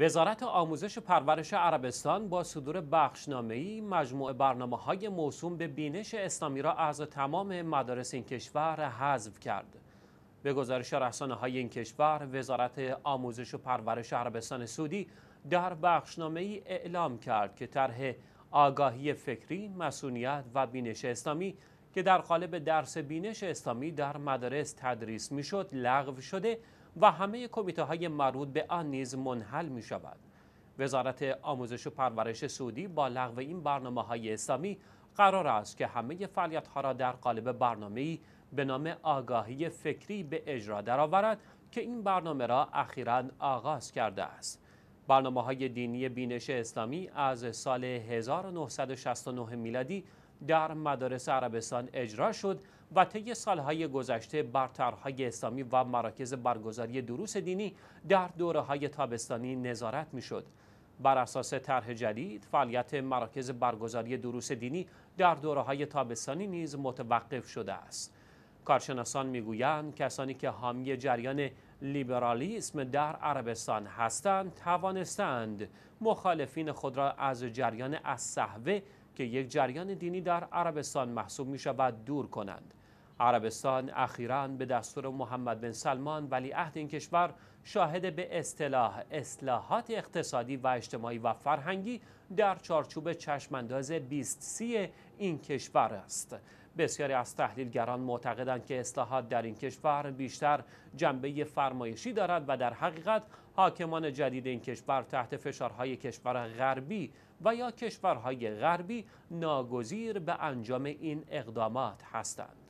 وزارت آموزش و پرورش عربستان با صدور بخشنامه‌ای مجموع برنامه های موسوم به بینش اسلامی را از تمام مدارس این کشور حذف کرد. به گزارش رسانه های این کشور، وزارت آموزش و پرورش عربستان سعودی در بخشنامه‌ای اعلام کرد که طرح آگاهی فکری، مسئولیت و بینش اسلامی که در قالب درس بینش اسلامی در مدارس تدریس میشد لغو شده و همه کمیته های مربوط به آن نیز منحل می شود. وزارت آموزش و پرورش سعودی با لغو این برنامه های اسلامی قرار است که همه فعالیت ها را در قالب برنامه به نام آگاهی فکری به اجرا درآورد که این برنامه را اخیرا آغاز کرده است. برنامه های دینی بینش اسلامی از سال 1969 میلادی در مدارس عربستان اجرا شد و طی سالهای گذشته برترهای اسلامی و مراکز برگزاری دروس دینی در دوره های تابستانی نظارت می بر اساس طرح جدید فعالیت مراکز برگزاری دروس دینی در دوره های تابستانی نیز متوقف شده است. کارشناسان میگویند کسانی که حامی جریان لیبرالیسم در عربستان هستند توانستند مخالفین خود را از جریان از صحوه که یک جریان دینی در عربستان محسوب می شود دور کنند. عربستان اخیرا به دستور محمد بن سلمان ولی عهد این کشور شاهد به اصطلاح اصلاحات اقتصادی و اجتماعی و فرهنگی در چارچوب چشمانداز 20 سی این کشور است بسیاری از تحلیلگران معتقدند که اصلاحات در این کشور بیشتر جنبه فرمایشی دارد و در حقیقت حاکمان جدید این کشور تحت فشارهای کشور غربی و یا کشورهای غربی ناگزیر به انجام این اقدامات هستند.